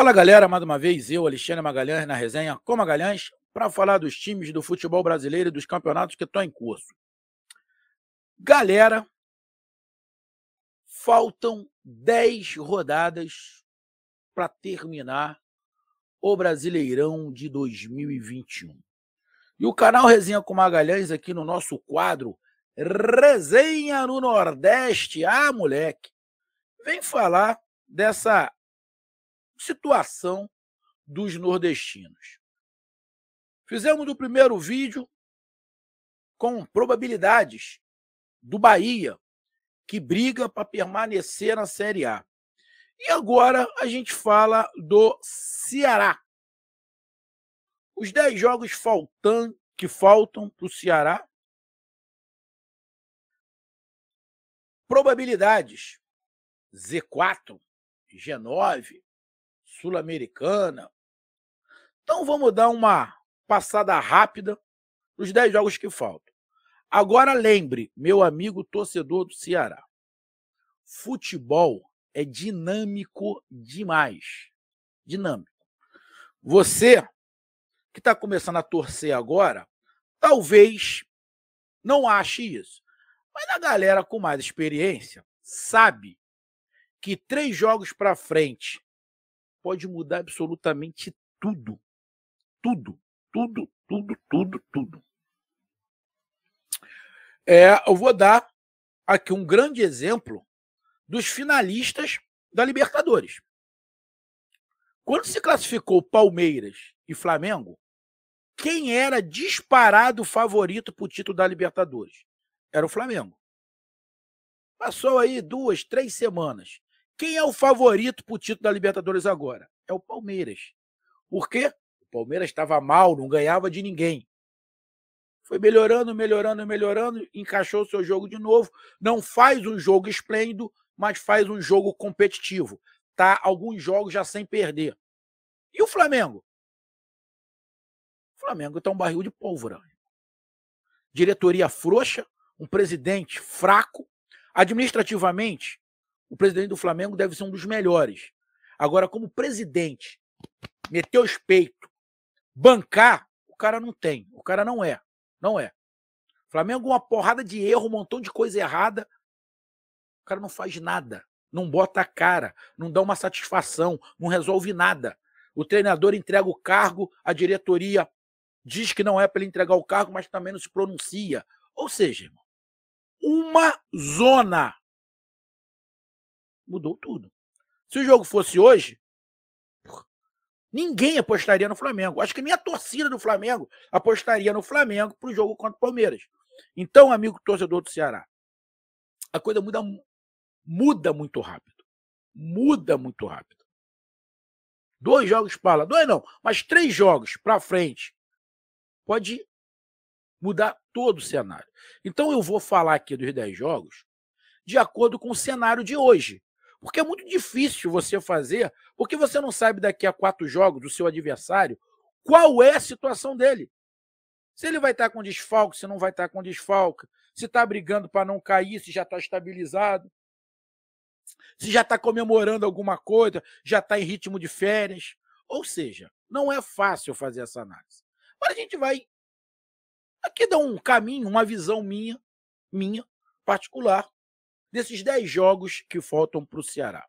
Fala galera, mais uma vez, eu, Alexandre Magalhães, na resenha com Magalhães, para falar dos times do futebol brasileiro e dos campeonatos que estão em curso. Galera, faltam 10 rodadas para terminar o Brasileirão de 2021. E o canal Resenha com Magalhães, aqui no nosso quadro Resenha no Nordeste, ah moleque, vem falar dessa situação dos nordestinos. Fizemos o primeiro vídeo com probabilidades do Bahia, que briga para permanecer na Série A. E agora a gente fala do Ceará. Os 10 jogos faltam, que faltam para o Ceará. Probabilidades: Z4, G9, Sul-Americana. Então vamos dar uma passada rápida nos 10 jogos que faltam. Agora lembre, meu amigo torcedor do Ceará, futebol é dinâmico demais. Dinâmico. Você que está começando a torcer agora, talvez não ache isso. Mas a galera com mais experiência sabe que três jogos para frente pode mudar absolutamente tudo. Tudo, tudo, tudo, tudo, tudo. É, eu vou dar aqui um grande exemplo dos finalistas da Libertadores. Quando se classificou Palmeiras e Flamengo, quem era disparado favorito para o título da Libertadores? Era o Flamengo. Passou aí duas, três semanas. Quem é o favorito para o título da Libertadores agora? É o Palmeiras. Por quê? O Palmeiras estava mal, não ganhava de ninguém. Foi melhorando, melhorando, melhorando, encaixou seu jogo de novo. Não faz um jogo esplêndido, mas faz um jogo competitivo. Tá alguns jogos já sem perder. E o Flamengo? O Flamengo está um barril de pólvora. Diretoria frouxa, um presidente fraco, administrativamente o presidente do Flamengo deve ser um dos melhores. Agora, como presidente, meter os peitos, bancar, o cara não tem. O cara não é. Não é. Flamengo, uma porrada de erro, um montão de coisa errada. O cara não faz nada. Não bota a cara. Não dá uma satisfação. Não resolve nada. O treinador entrega o cargo, a diretoria diz que não é para ele entregar o cargo, mas também não se pronuncia. Ou seja, irmão, uma zona. Mudou tudo. Se o jogo fosse hoje, ninguém apostaria no Flamengo. Acho que nem a torcida do Flamengo apostaria no Flamengo para o jogo contra o Palmeiras. Então, amigo torcedor do Ceará, a coisa muda, muda muito rápido. Muda muito rápido. Dois jogos para lá, dois não, mas três jogos para frente pode mudar todo o cenário. Então eu vou falar aqui dos dez jogos de acordo com o cenário de hoje. Porque é muito difícil você fazer, porque você não sabe daqui a quatro jogos do seu adversário qual é a situação dele. Se ele vai estar com desfalque, se não vai estar com desfalque, se está brigando para não cair, se já está estabilizado, se já está comemorando alguma coisa, já está em ritmo de férias. Ou seja, não é fácil fazer essa análise. Mas a gente vai aqui dá um caminho, uma visão minha, minha particular, desses 10 jogos que faltam para o Ceará.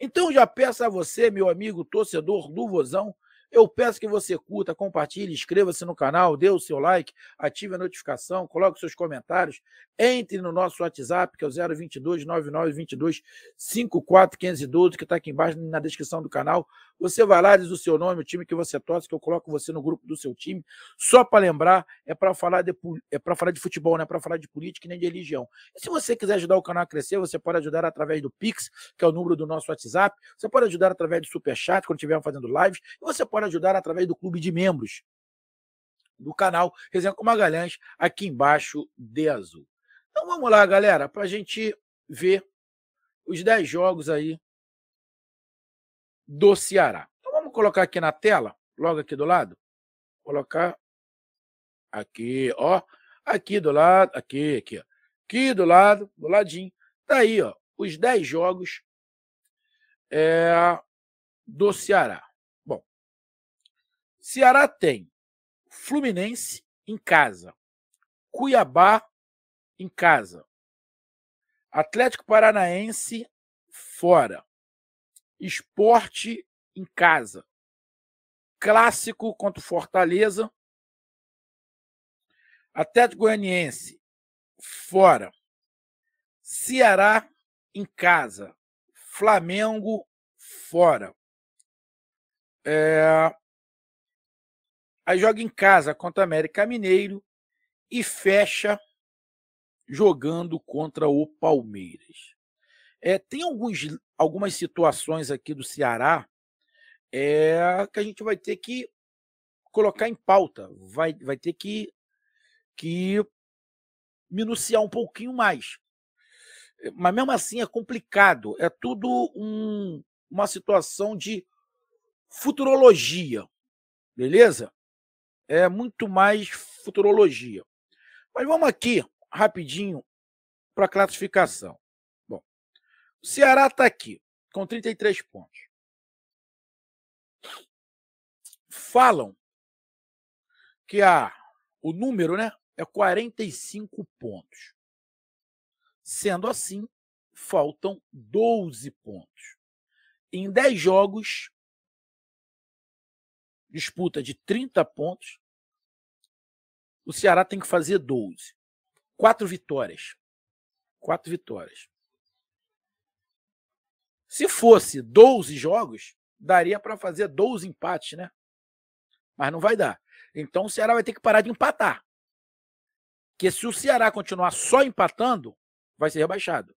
Então já peço a você, meu amigo torcedor do Vozão, eu peço que você curta, compartilhe, inscreva-se no canal, dê o seu like, ative a notificação, coloque seus comentários, entre no nosso WhatsApp, que é o 022 9922 54512, que está aqui embaixo na descrição do canal. Você vai lá, diz o seu nome, o time que você torce, que eu coloco você no grupo do seu time. Só para lembrar, é para falar, de, é falar de futebol, não é para falar de política nem de religião. E se você quiser ajudar o canal a crescer, você pode ajudar através do Pix, que é o número do nosso WhatsApp. Você pode ajudar através do Superchat, quando estiver fazendo lives. E você pode pode ajudar através do clube de membros do canal Resenha com Magalhães, aqui embaixo de azul. Então vamos lá, galera, para a gente ver os 10 jogos aí do Ceará. Então vamos colocar aqui na tela, logo aqui do lado. Colocar aqui, ó. Aqui do lado, aqui, aqui, ó. Aqui do lado, do ladinho. Tá aí, ó. Os 10 jogos é, do Ceará. Ceará tem Fluminense em casa, Cuiabá em casa, Atlético Paranaense fora, Esporte em casa, Clássico contra Fortaleza, Atlético Goianiense fora, Ceará em casa, Flamengo fora. É, Aí joga em casa contra o América Mineiro e fecha jogando contra o Palmeiras. É, tem alguns, algumas situações aqui do Ceará é, que a gente vai ter que colocar em pauta, vai, vai ter que, que minuciar um pouquinho mais. Mas mesmo assim é complicado, é tudo um, uma situação de futurologia, beleza? é muito mais futurologia. Mas vamos aqui, rapidinho, para a classificação. Bom, o Ceará está aqui, com 33 pontos. Falam que a, o número né, é 45 pontos. Sendo assim, faltam 12 pontos. Em 10 jogos, disputa de 30 pontos, o Ceará tem que fazer 12. Quatro vitórias. Quatro vitórias. Se fosse 12 jogos, daria para fazer 12 empates, né? Mas não vai dar. Então o Ceará vai ter que parar de empatar. Porque se o Ceará continuar só empatando, vai ser rebaixado.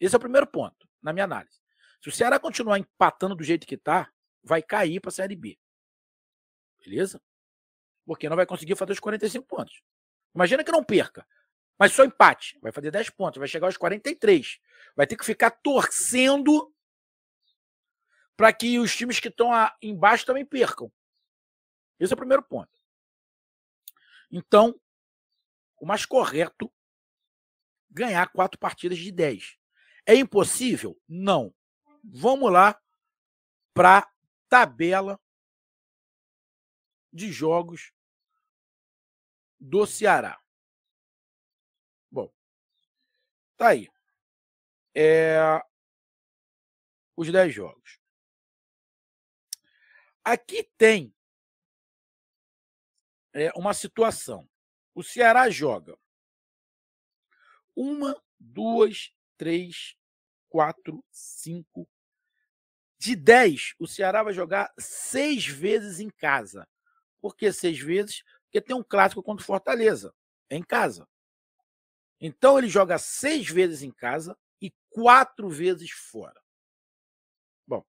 Esse é o primeiro ponto, na minha análise. Se o Ceará continuar empatando do jeito que está, vai cair para a Série B. Beleza? Porque não vai conseguir fazer os 45 pontos. Imagina que não perca. Mas só empate. Vai fazer 10 pontos. Vai chegar aos 43. Vai ter que ficar torcendo para que os times que estão embaixo também percam. Esse é o primeiro ponto. Então, o mais correto ganhar quatro partidas de 10. É impossível? Não. Vamos lá para tabela de jogos do Ceará. Bom, tá aí. É, os 10 jogos. Aqui tem é, uma situação. O Ceará joga uma, duas, três, quatro, cinco. De 10, o Ceará vai jogar seis vezes em casa. Por que seis vezes? Porque tem um clássico contra o Fortaleza, em casa. Então ele joga seis vezes em casa e quatro vezes fora. Bom,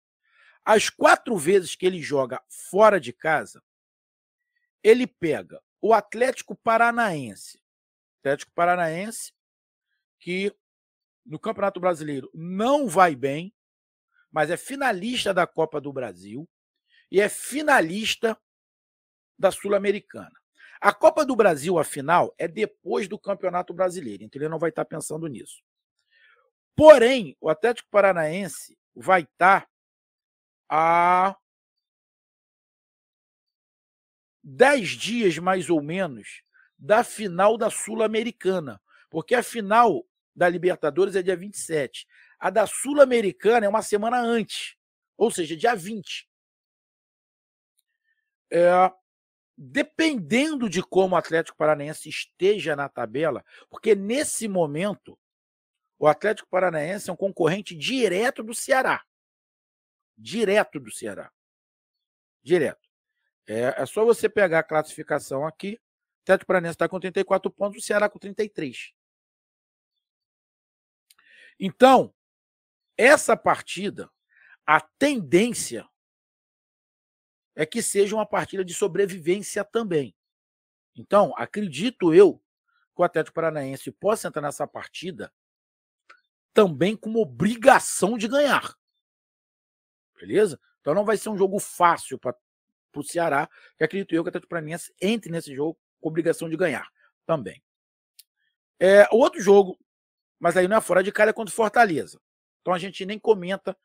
as quatro vezes que ele joga fora de casa, ele pega o Atlético Paranaense. Atlético Paranaense, que no Campeonato Brasileiro não vai bem, mas é finalista da Copa do Brasil e é finalista da Sul-Americana. A Copa do Brasil, afinal, é depois do Campeonato Brasileiro, então ele não vai estar tá pensando nisso. Porém, o Atlético Paranaense vai estar tá a 10 dias mais ou menos da final da Sul-Americana, porque a final da Libertadores é dia 27. A da Sul-Americana é uma semana antes, ou seja, dia 20. É, dependendo de como o Atlético Paranaense esteja na tabela, porque nesse momento o Atlético Paranaense é um concorrente direto do Ceará. Direto do Ceará. Direto. É, é só você pegar a classificação aqui. O Atlético Paranaense está com 34 pontos, o Ceará com 33. Então, essa partida, a tendência é que seja uma partida de sobrevivência também. Então, acredito eu que o Atlético Paranaense possa entrar nessa partida também com uma obrigação de ganhar. Beleza? Então não vai ser um jogo fácil para o Ceará, que acredito eu que o Atlético Paranaense entre nesse jogo com obrigação de ganhar também. É, outro jogo, mas aí não é fora de casa, é contra o Fortaleza. Então a gente nem comenta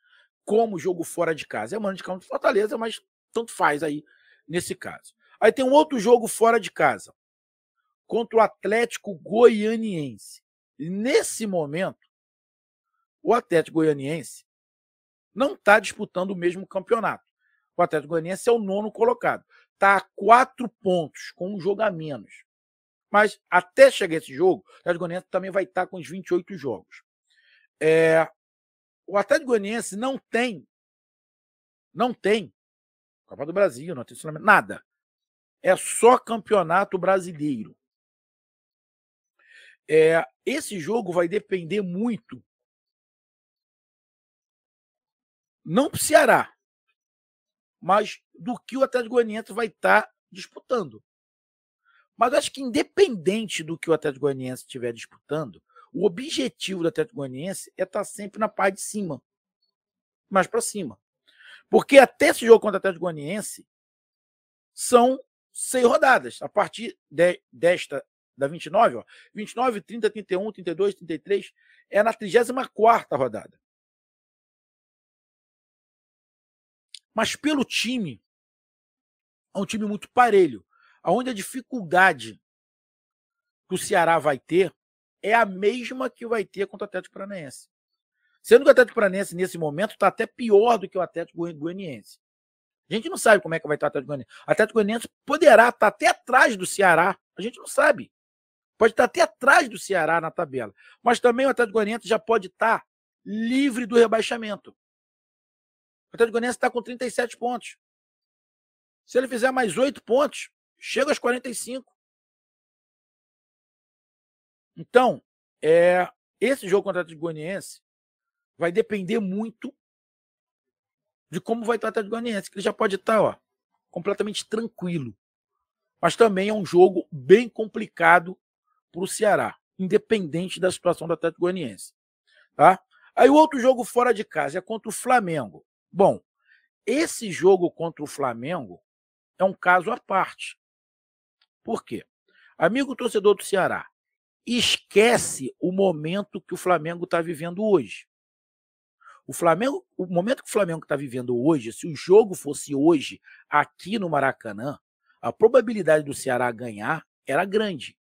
como jogo fora de casa. É mano de campo do Fortaleza, mas tanto faz aí nesse caso. Aí tem um outro jogo fora de casa, contra o Atlético Goianiense. nesse momento, o Atlético Goianiense não está disputando o mesmo campeonato. O Atlético Goianiense é o nono colocado. Está a quatro pontos, com um jogo a menos. Mas até chegar esse jogo, o Atlético Goianiense também vai estar tá com os 28 jogos. É... o Atlético Goianiense não tem, não tem Copa do Brasil, não tem estacionamento, nada. É só campeonato brasileiro. É, esse jogo vai depender muito. Não para o Ceará, mas do que o Atlético Goianiense vai estar tá disputando. Mas eu acho que independente do que o Atlético Goianiense estiver disputando, o objetivo do Atlético Goianiense é estar tá sempre na parte de cima, mais para cima. Porque até esse jogo contra o Atlético Goianiense são seis rodadas. A partir de, desta, da 29, ó, 29, 30, 31, 32, 33, é na 34 rodada. Mas pelo time, é um time muito parelho, onde a dificuldade que o Ceará vai ter é a mesma que vai ter contra o Atlético Paranaense. Sendo que o Atlético Paranaense, nesse momento, está até pior do que o Atlético Goianiense. A gente não sabe como é que vai estar o Atlético Goianiense. O Atlético Goianiense poderá estar tá até atrás do Ceará. A gente não sabe. Pode estar tá até atrás do Ceará na tabela. Mas também o Atlético Goianiense já pode estar tá livre do rebaixamento. O Atlético Goianiense está com 37 pontos. Se ele fizer mais 8 pontos, chega aos 45. Então, é, esse jogo contra o Atlético Goianiense vai depender muito de como vai estar o Atlético Goianiense, que ele já pode estar tá, ó, completamente tranquilo. Mas também é um jogo bem complicado para o Ceará, independente da situação do Atlético Goianiense. Tá? Aí o outro jogo fora de casa é contra o Flamengo. Bom, esse jogo contra o Flamengo é um caso à parte. Por quê? Amigo torcedor do Ceará, esquece o momento que o Flamengo está vivendo hoje. O Flamengo, o momento que o Flamengo está vivendo hoje, se o jogo fosse hoje aqui no Maracanã, a probabilidade do Ceará ganhar era grande.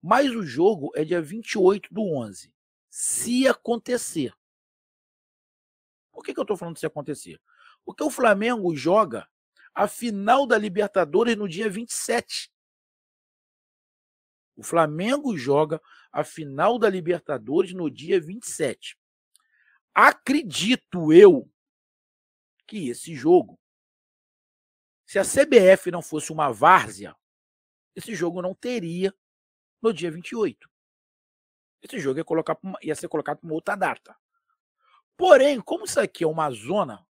Mas o jogo é dia 28 do 11. Se acontecer. Por que, que eu estou falando se acontecer? Porque o Flamengo joga a final da Libertadores no dia 27. O Flamengo joga a final da Libertadores no dia 27. Acredito eu que esse jogo, se a CBF não fosse uma várzea, esse jogo não teria no dia 28. Esse jogo ia, colocar, ia ser colocado para uma outra data. Porém, como isso aqui é uma zona,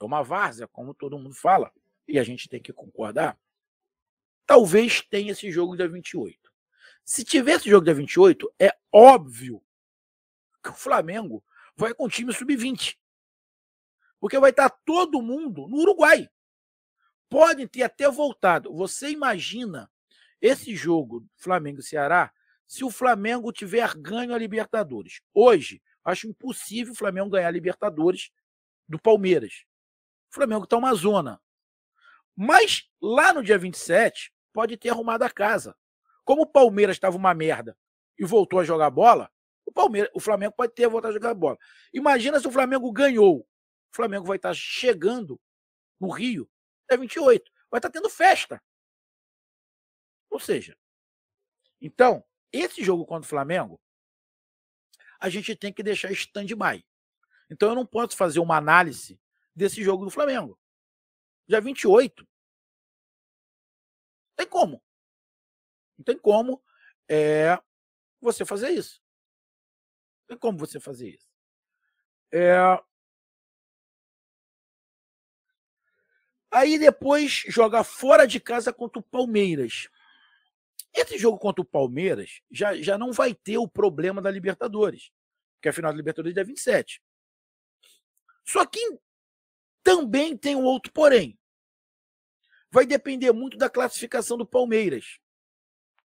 é uma várzea, como todo mundo fala, e a gente tem que concordar, talvez tenha esse jogo dia 28. Se tiver esse jogo dia 28, é óbvio que o Flamengo vai com o time sub-20. Porque vai estar todo mundo no Uruguai. Podem ter até voltado. Você imagina esse jogo Flamengo-Ceará se o Flamengo tiver ganho a Libertadores. Hoje, acho impossível o Flamengo ganhar a Libertadores do Palmeiras. O Flamengo está uma zona. Mas lá no dia 27, pode ter arrumado a casa. Como o Palmeiras estava uma merda e voltou a jogar bola, o Palmeiras, o Flamengo pode ter vontade de jogar bola. Imagina se o Flamengo ganhou. O Flamengo vai estar chegando no Rio dia 28. Vai estar tendo festa. Ou seja, então, esse jogo contra o Flamengo, a gente tem que deixar stand-by. Então eu não posso fazer uma análise desse jogo do Flamengo. Já 28. Não tem como. Não tem como é, você fazer isso como você fazer isso. É... Aí depois joga fora de casa contra o Palmeiras. Esse jogo contra o Palmeiras já, já não vai ter o problema da Libertadores, porque a final da Libertadores é dia 27. Só que também tem um outro porém. Vai depender muito da classificação do Palmeiras.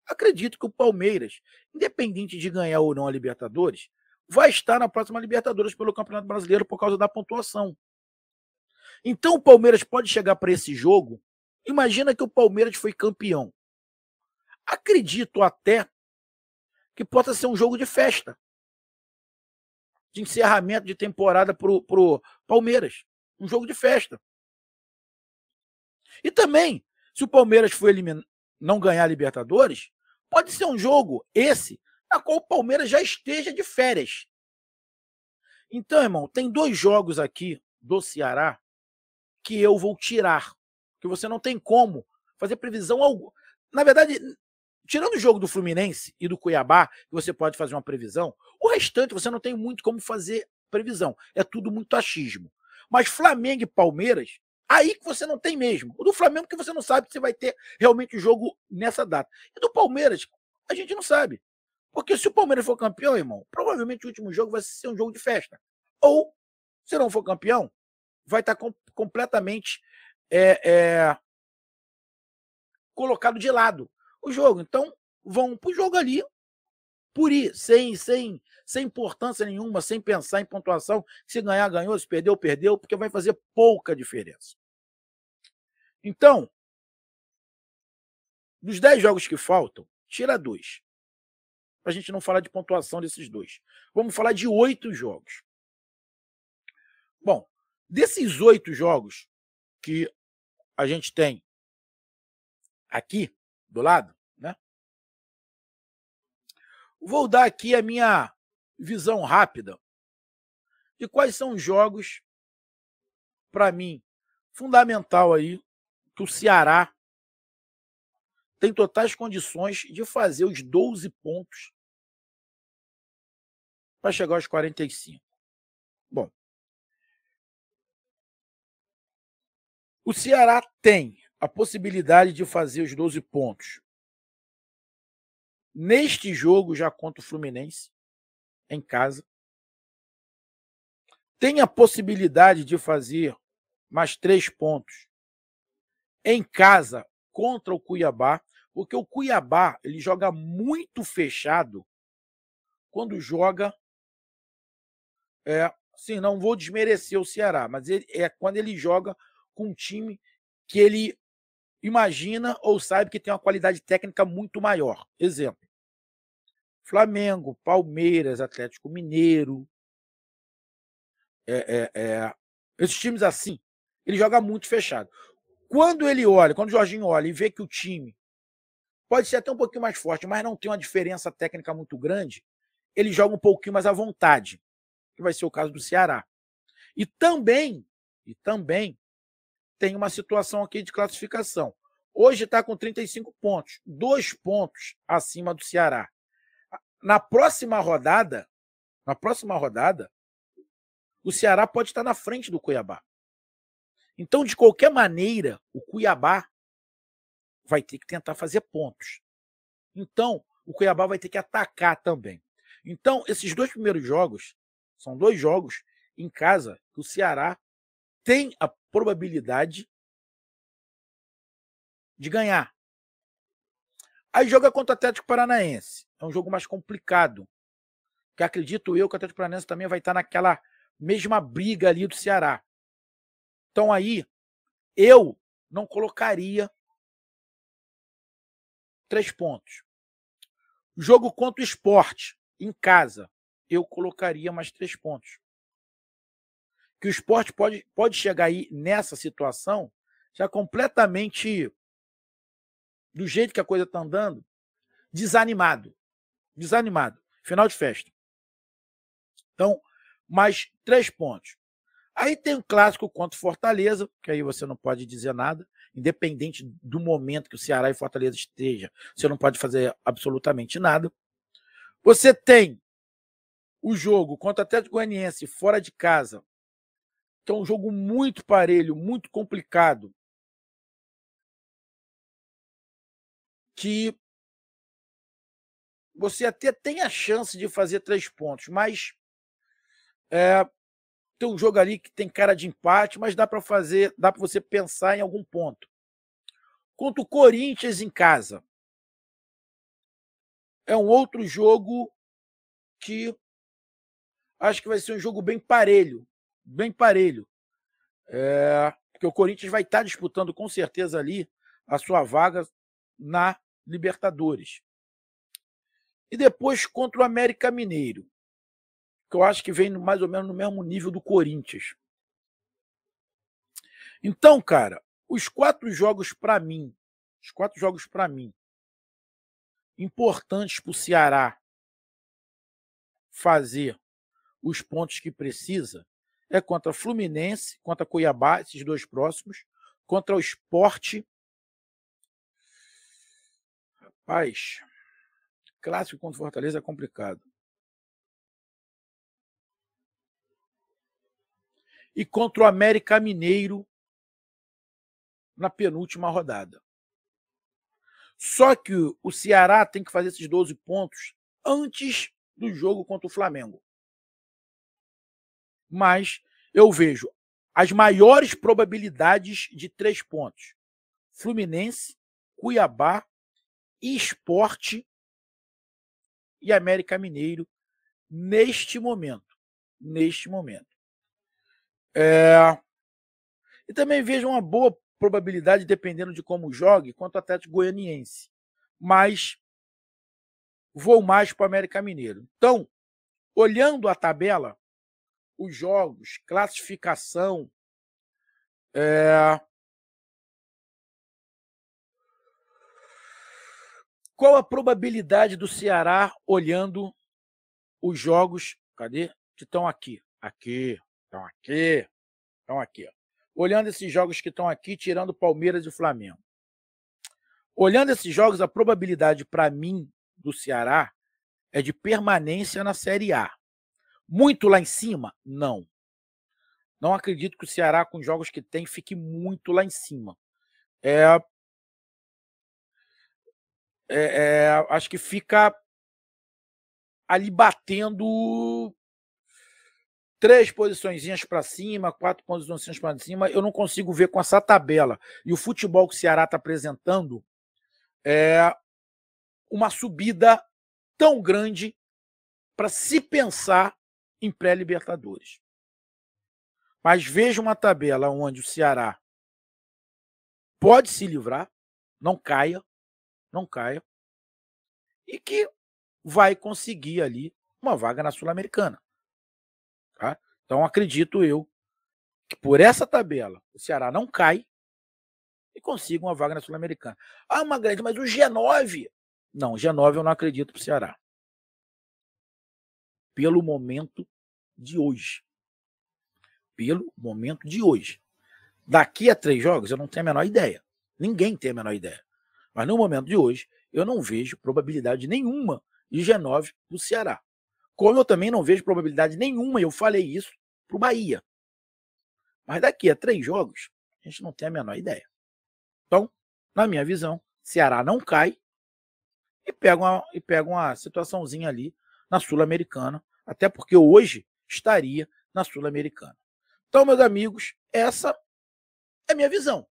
Acredito que o Palmeiras, independente de ganhar ou não a Libertadores, vai estar na próxima Libertadores pelo Campeonato Brasileiro por causa da pontuação. Então o Palmeiras pode chegar para esse jogo. Imagina que o Palmeiras foi campeão. Acredito até que possa ser um jogo de festa. De encerramento de temporada pro, pro Palmeiras. Um jogo de festa. E também, se o Palmeiras for não ganhar a Libertadores, pode ser um jogo esse na tá qual o Palmeiras já esteja de férias. Então, irmão, tem dois jogos aqui do Ceará que eu vou tirar. Que você não tem como fazer previsão alguma. Na verdade, tirando o jogo do Fluminense e do Cuiabá, você pode fazer uma previsão, o restante você não tem muito como fazer previsão. É tudo muito achismo. Mas Flamengo e Palmeiras, aí que você não tem mesmo. O do Flamengo que você não sabe se vai ter realmente o jogo nessa data. E do Palmeiras, a gente não sabe. Porque se o Palmeiras for campeão, irmão, provavelmente o último jogo vai ser um jogo de festa. Ou, se não for campeão, vai estar tá com, completamente é, é, colocado de lado o jogo. Então, vão para o jogo ali, por ir, sem, sem, sem importância nenhuma, sem pensar em pontuação. Se ganhar, ganhou, se perdeu, perdeu, porque vai fazer pouca diferença. Então, dos 10 jogos que faltam, tira dois para a gente não falar de pontuação desses dois. Vamos falar de oito jogos. Bom, desses oito jogos que a gente tem aqui do lado, né? Vou dar aqui a minha visão rápida de quais são os jogos para mim fundamental aí que o Ceará tem totais condições de fazer os 12 pontos para chegar aos 45. Bom, o Ceará tem a possibilidade de fazer os 12 pontos neste jogo já contra o Fluminense em casa. Tem a possibilidade de fazer mais três pontos em casa contra o Cuiabá, porque o Cuiabá ele joga muito fechado quando joga é, sim, não vou desmerecer o Ceará, mas ele, é quando ele joga com um time que ele imagina ou sabe que tem uma qualidade técnica muito maior. Exemplo: Flamengo, Palmeiras, Atlético Mineiro. É, é, é, esses times assim, ele joga muito fechado. Quando ele olha, quando o Jorginho olha e vê que o time pode ser até um pouquinho mais forte, mas não tem uma diferença técnica muito grande, ele joga um pouquinho mais à vontade que vai ser o caso do Ceará. E também, e também tem uma situação aqui de classificação. Hoje está com 35 pontos, dois pontos acima do Ceará. Na próxima rodada, na próxima rodada, o Ceará pode estar tá na frente do Cuiabá. Então, de qualquer maneira, o Cuiabá vai ter que tentar fazer pontos. Então, o Cuiabá vai ter que atacar também. Então, esses dois primeiros jogos são dois jogos em casa que o Ceará tem a probabilidade de ganhar. Aí joga contra o Atlético Paranaense. É um jogo mais complicado. Que acredito eu que o Atlético Paranaense também vai estar naquela mesma briga ali do Ceará. Então aí eu não colocaria três pontos. Jogo contra o esporte, em casa eu colocaria mais três pontos. Que o esporte pode, pode chegar aí nessa situação já completamente do jeito que a coisa está andando, desanimado. Desanimado. Final de festa. Então, mais três pontos. Aí tem o um clássico contra Fortaleza, que aí você não pode dizer nada, independente do momento que o Ceará e Fortaleza esteja, você não pode fazer absolutamente nada. Você tem o jogo contra o Atlético Goianiense fora de casa, que é um jogo muito parelho, muito complicado, que você até tem a chance de fazer três pontos, mas é, tem um jogo ali que tem cara de empate, mas dá para fazer, dá para você pensar em algum ponto. Contra o Corinthians em casa, é um outro jogo que Acho que vai ser um jogo bem parelho. Bem parelho. É, porque o Corinthians vai estar tá disputando com certeza ali a sua vaga na Libertadores. E depois contra o América Mineiro, que eu acho que vem mais ou menos no mesmo nível do Corinthians. Então, cara, os quatro jogos para mim, os quatro jogos para mim, importantes para o Ceará fazer os pontos que precisa é contra Fluminense, contra Cuiabá, esses dois próximos, contra o Esporte. Rapaz, clássico contra Fortaleza é complicado. E contra o América Mineiro na penúltima rodada. Só que o Ceará tem que fazer esses 12 pontos antes do jogo contra o Flamengo mas eu vejo as maiores probabilidades de três pontos: Fluminense, Cuiabá, Esporte e América Mineiro neste momento. Neste momento. É... E também vejo uma boa probabilidade, dependendo de como jogue, quanto ao Atlético Goianiense. Mas vou mais para o América Mineiro. Então, olhando a tabela, os jogos, classificação. É... Qual a probabilidade do Ceará olhando os jogos? Cadê? Que estão aqui. Aqui. Estão aqui. Estão aqui. Olhando esses jogos que estão aqui, tirando Palmeiras e Flamengo. Olhando esses jogos, a probabilidade para mim do Ceará é de permanência na Série A. Muito lá em cima? Não. Não acredito que o Ceará, com os jogos que tem, fique muito lá em cima. É, é, é, acho que fica ali batendo três posiçõeszinhas para cima, quatro posições para cima. Eu não consigo ver com essa tabela e o futebol que o Ceará está apresentando é uma subida tão grande para se pensar em pré-Libertadores. Mas veja uma tabela onde o Ceará pode se livrar, não caia, não caia, e que vai conseguir ali uma vaga na Sul-Americana. Tá? Então acredito eu que por essa tabela o Ceará não cai e consiga uma vaga na Sul-Americana. Ah, uma grande, mas o G9. Não, o G9 eu não acredito para o Ceará. Pelo momento de hoje. Pelo momento de hoje. Daqui a três jogos, eu não tenho a menor ideia. Ninguém tem a menor ideia. Mas no momento de hoje, eu não vejo probabilidade nenhuma de G9 do Ceará. Como eu também não vejo probabilidade nenhuma, eu falei isso, para o Bahia. Mas daqui a três jogos, a gente não tem a menor ideia. Então, na minha visão, Ceará não cai e pega uma, e pega uma situaçãozinha ali na Sul-Americana. Até porque hoje estaria na Sul-Americana. Então, meus amigos, essa é a minha visão.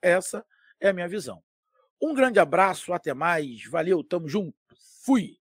Essa é a minha visão. Um grande abraço, até mais, valeu, tamo junto, fui!